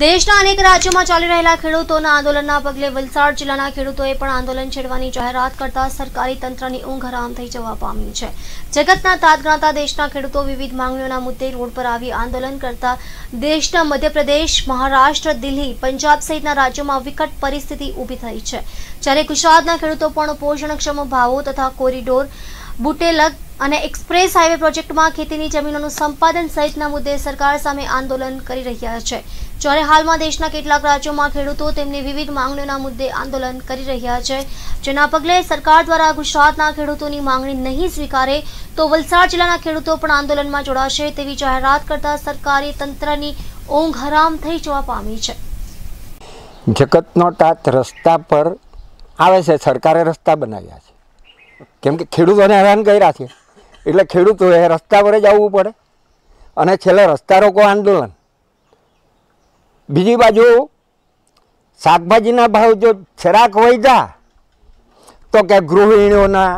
દેશના અનેક રાજ્યોમાં ચાલી રહેલા ખેડૂતોના આંદોલનના પગલે વલસાડ જિલ્લાના ખેડૂતોએ પણ આંદોલન છેડવાની જાહેરાત કરતા સરકારી તંત્રની ઊંઘ હરામ થઈ જવા પામી છે જગતના તાત ગણાતા દેશના ખેડૂતો વિવિધ માંગણીઓના મુદ્દે રોડ પર આવી આંદોલન કરતા દેશના મધ્યપ્રદેશ મહારાષ્ટ્ર દિલ્હી પંજાબ સહિતના રાજ્યોમાં વિકટ પરિસ્થિતિ ઊભી થઈ છે જ્યારે ગુજરાતના ખેડૂતો પણ પોષણક્ષમ ભાવો તથા કોરિડોર બુટેલક અને એક્સપ્રેસ હાઈવે પ્રોજેક્ટમાં ખેતીની જમીનોનું સંપાદન સહિતના મુદ્દે સરકાર સામે આંદોલન કરી રહ્યા છે જ્યારે હાલમાં દેશના કેટલાક રાજ્યોમાં ખેડૂતો તેમની વિવિધ માંગણીઓના મુદ્દે આંદોલન કરી રહ્યા છે જેના પગલે સરકાર દ્વારા ગુજરાતના ખેડૂતોની માંગણી નહીં સ્વીકારે તો વલસાડ જિલ્લાના ખેડૂતો પણ આંદોલનમાં જોડાશે તેવી જાહેરાત કરતા સરકારી તંત્રની ઊંઘ હરામ થઈ જવા પામી છે જગતનો ટાટ રસ્તા પર આવે છે સરકારે રસ્તા બનાવ્યા છે કેમ કે ખેડૂતોને હેરાન કર્યા છે એટલે ખેડૂતોએ રસ્તા પર જ આવવું પડે અને છેલ્લે રસ્તા રોકો આંદોલન બીજી બાજુ શાકભાજીના ભાવ જો છેરાક હોય જા તો કે ગૃહિણીઓના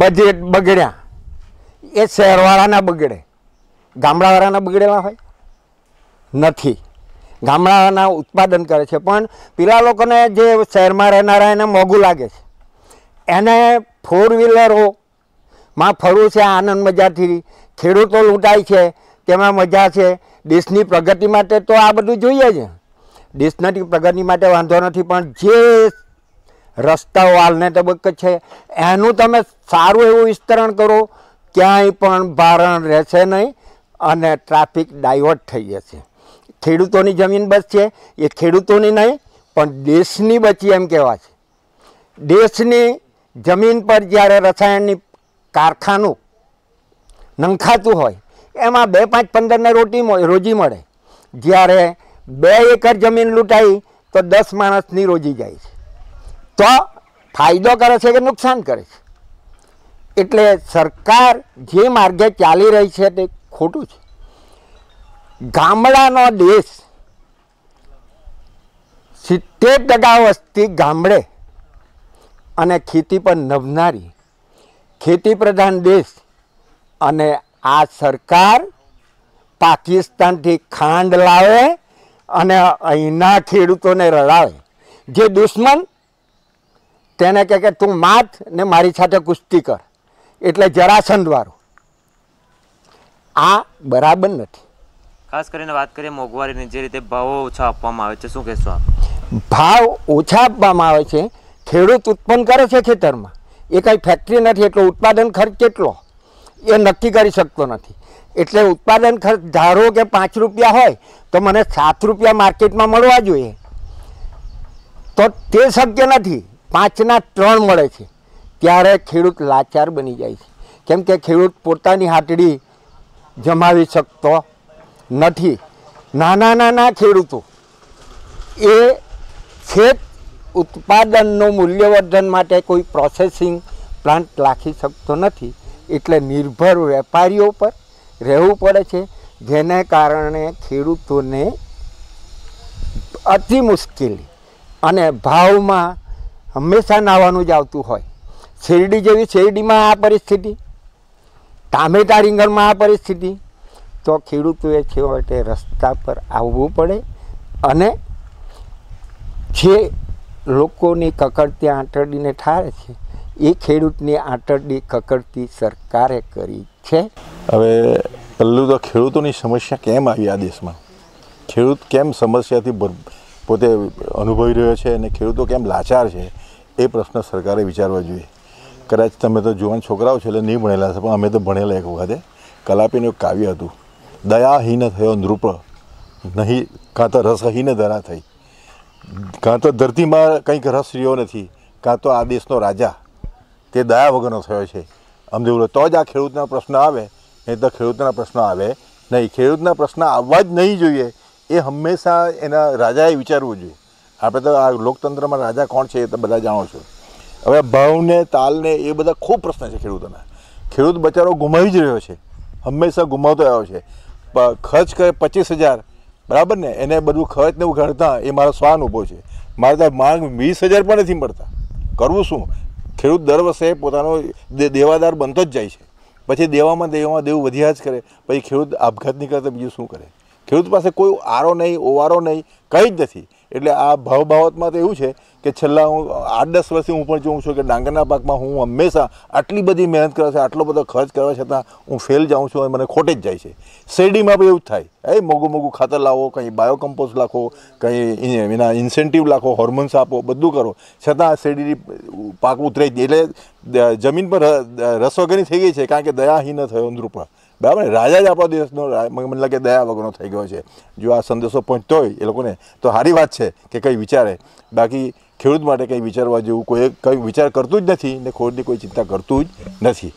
બજેટ બગડ્યા એ શહેરવાળાના બગડે ગામડાવાળાના બગડેલા હોય નથી ગામડાના ઉત્પાદન કરે છે પણ પેલા લોકોને જે શહેરમાં રહેનારા એને મોંઘું લાગે છે એને ફોર વ્હીલરોમાં ફરવું છે આનંદ મજાથી ખેડૂતો લૂંટાય છે તેમાં મજા છે દેશની પ્રગતિ માટે તો આ બધું જોઈએ જ દેશની પ્રગતિ માટે વાંધો નથી પણ જે રસ્તાઓ હાલને તબક્કે છે એનું તમે સારું એવું વિસ્તરણ કરો ક્યાંય પણ ભારણ રહેશે નહીં અને ટ્રાફિક ડાયવર્ટ થઈ જશે ખેડૂતોની જમીન બચશે એ ખેડૂતોની નહીં પણ દેશની બચી એમ કહેવાય છે દેશની જમીન પર જ્યારે રસાયણની કારખાનું નંખાતું હોય એમાં બે પાંચ પંદરને રોટી રોજી મળે જ્યારે બે એકર જમીન લૂંટાઈ તો દસ માણસની રોજી જાય છે તો ફાયદો કરે છે કે નુકસાન કરે છે એટલે સરકાર જે માર્ગે ચાલી રહી છે તે ખોટું છે ગામડાનો દેશ સિત્તેર ટકા વસ્તી ગામડે અને ખેતી પર નભનારી ખેતી પ્રધાન દેશ અને આ સરકાર પાકિસ્તાનથી ખાંડ લાવે અને અહીંના ખેડૂતોને રડાવે જે દુશ્મન તેને કહે કે તું માત ને મારી સાથે કુસ્તી કર એટલે જરાસંધવાળું આ બરાબર નથી ખાસ કરીને વાત કરીએ મોંઘવારીની જે રીતે ભાવો ઓછા આપવામાં આવે છે શું કહેશો ભાવ ઓછા આપવામાં આવે છે ખેડૂત ઉત્પન્ન કરે છે ખેતરમાં એ કંઈ ફેક્ટરી નથી એટલો ઉત્પાદન ખર્ચ કેટલો એ નક્કી કરી શકતો નથી એટલે ઉત્પાદન ખર્ચ ધારો કે પાંચ રૂપિયા હોય તો મને સાત રૂપિયા માર્કેટમાં મળવા જોઈએ તો તે શક્ય નથી પાંચના ત્રણ મળે છે ત્યારે ખેડૂત લાચાર બની જાય છે કેમ કે ખેડૂત પોતાની હાટડી જમાવી શકતો નથી નાના નાના ખેડૂતો એ ખેત ઉત્પાદનનું મૂલ્યવર્ધન માટે કોઈ પ્રોસેસિંગ પ્લાન્ટ રાખી શકતો નથી એટલે નિર્ભર વેપારીઓ પર રહેવું પડે છે જેને કારણે ખેડૂતોને અતિ મુશ્કેલી અને ભાવમાં હંમેશા નાવાનું જ આવતું હોય શેરડી જેવી શેરડીમાં આ પરિસ્થિતિ ટામેટા રીંગણમાં આ પરિસ્થિતિ તો ખેડૂતોએ છે છેવટે રસ્તા પર આવવું પડે અને જે લોકોની કકડ ત્યાં આંટડીને ઠારે છે એ ખેડૂતની આંટરડી કકડતી સરકારે કરી છે હવે પહેલું તો ખેડૂતોની સમસ્યા કેમ આવી આ દેશમાં ખેડૂત કેમ સમસ્યાથી પોતે અનુભવી રહ્યો છે અને ખેડૂતો કેમ લાચાર છે એ પ્રશ્ન સરકારે વિચારવા જોઈએ કદાચ તમે તો જુવાન છોકરાઓ છો એટલે નહીં ભણેલા છે પણ અમે તો ભણેલા એક વખતે કલાપીનું એક કાવ્ય હતું દયાહીન થયો નૃપ નહીં કાં તો રસહીન ધરા થઈ કાં તો ધરતીમાં કંઈક રસ રહ્યો નથી કાં તો આ દેશનો રાજા તે દયા વગરનો થયો છે સમજવું તો જ આ ખેડૂતના પ્રશ્ન આવે નહીં તો ખેડૂતના પ્રશ્ન આવે નહીં ખેડૂતના પ્રશ્ન આવવા જ નહીં જોઈએ એ હંમેશા એના રાજાએ વિચારવું જોઈએ આપણે તો આ લોકતંત્રમાં રાજા કોણ છે એ તો બધા જાણો છો હવે ભાવને તાલને એ બધા ખૂબ પ્રશ્ન છે ખેડૂતોના ખેડૂત બચારો ગુમાવી જ રહ્યો છે હંમેશા ગુમાવતો આવ્યો છે ખર્ચ કરે પચીસ હજાર બરાબર ને એને બધું ખર્ચ ને એવું એ મારો સ્વાન ઊભો છે મારે તો માર્ગ વીસ હજાર પણ નથી મળતા કરવું શું ખેડૂત દર વર્ષે પોતાનો દેવાદાર બનતો જ જાય છે પછી દેવામાં દેવામાં દેવું વધ્યા જ કરે પછી ખેડૂત આપઘાત નીકળે તો બીજું શું કરે ખેડૂત પાસે કોઈ આરો નહીં ઓવારો નહીં કંઈ જ નથી એટલે આ ભાવ બાબતમાં તો એવું છે કે છેલ્લા હું આઠ દસ વર્ષથી હું પણ જોઉં છું કે ડાંગરના પાકમાં હું હંમેશા આટલી બધી મહેનત કરે છે આટલો બધો ખર્ચ કરવા છતાં હું ફેલ જાઉં છું અને મને ખોટે જ જાય છે શેરડીમાં પણ એવું જ થાય એ મોગું મોગું ખાતર લાવો કંઈ બાયોકમ્પોઝ લાખો કંઈ એના ઇન્સેન્ટિવ લાખો હોર્મોન્સ આપો બધું કરો છતાં શેરડી પાક ઉતરે જ એટલે જમીન પર રસોગની થઈ ગઈ છે કારણ કે દયાહીન થયો નૃપા બરાબર ને રાજા જ આપણો દેશનો મતલબ કે દયા વગરનો થઈ ગયો છે જો આ સંદેશો પહોંચતો હોય એ લોકોને તો સારી વાત છે કે કંઈ વિચારે બાકી ખેડૂત માટે કંઈ વિચારવા જેવું કોઈ કંઈ વિચાર કરતું જ નથી ને ખોડની કોઈ ચિંતા કરતું જ નથી